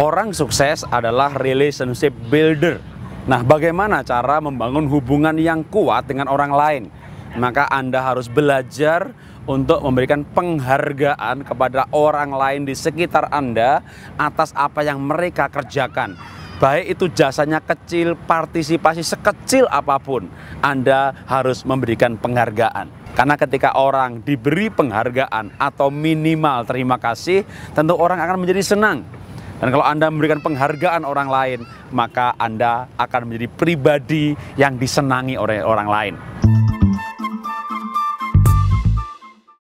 Orang sukses adalah relationship builder. Nah, bagaimana cara membangun hubungan yang kuat dengan orang lain? Maka Anda harus belajar untuk memberikan penghargaan kepada orang lain di sekitar Anda atas apa yang mereka kerjakan. Baik itu jasanya kecil, partisipasi sekecil apapun, Anda harus memberikan penghargaan. Karena ketika orang diberi penghargaan atau minimal terima kasih, tentu orang akan menjadi senang dan kalau Anda memberikan penghargaan orang lain, maka Anda akan menjadi pribadi yang disenangi oleh orang lain.